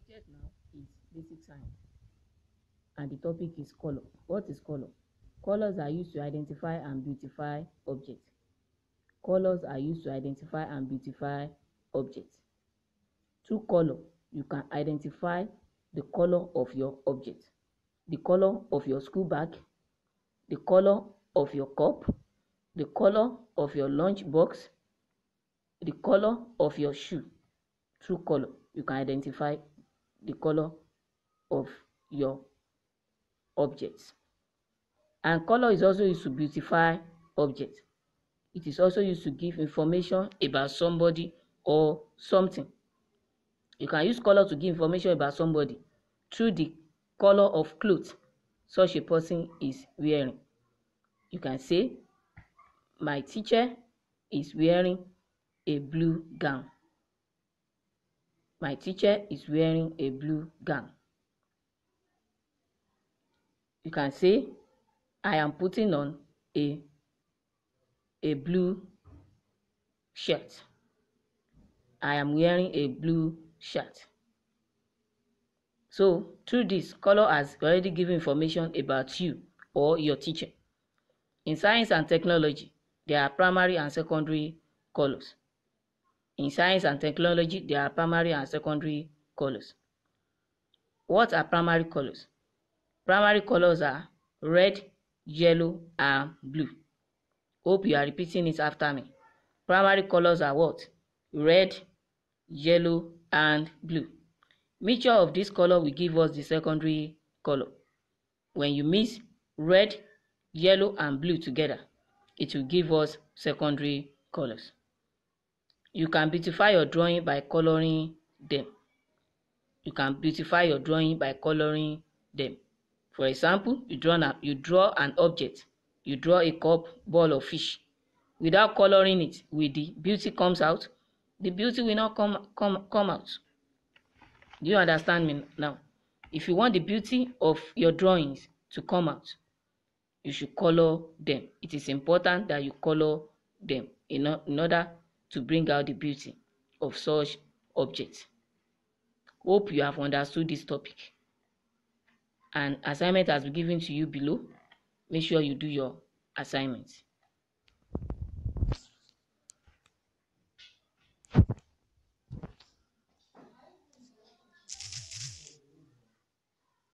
subject now is basic science and the topic is color. What is color? Colors are used to identify and beautify objects. Colors are used to identify and beautify objects. Through color, you can identify the color of your object, the color of your school bag, the color of your cup, the color of your lunch box, the color of your shoe. Through color, you can identify the color of your object. And color is also used to beautify object. It is also used to give information about somebody or something. You can use color to give information about somebody through the color of clothes such a person is wearing. You can say, my teacher is wearing a blue gown. My teacher is wearing a blue gown. You can see, I am putting on a, a blue shirt. I am wearing a blue shirt. So, through this, color has already given information about you or your teacher. In science and technology, there are primary and secondary colors. In science and technology, there are primary and secondary colors. What are primary colors? Primary colors are red, yellow, and blue. Hope you are repeating it after me. Primary colors are what? Red, yellow, and blue. Mixture of this color will give us the secondary color. When you mix red, yellow, and blue together, it will give us secondary colors. You can beautify your drawing by coloring them. You can beautify your drawing by coloring them. For example, you draw an, you draw an object. You draw a cup, ball or fish. Without coloring it with the beauty comes out, the beauty will not come, come, come out. Do you understand me now? If you want the beauty of your drawings to come out, you should color them. It is important that you color them in, in order to bring out the beauty of such objects. Hope you have understood this topic. An assignment has been given to you below. Make sure you do your assignments.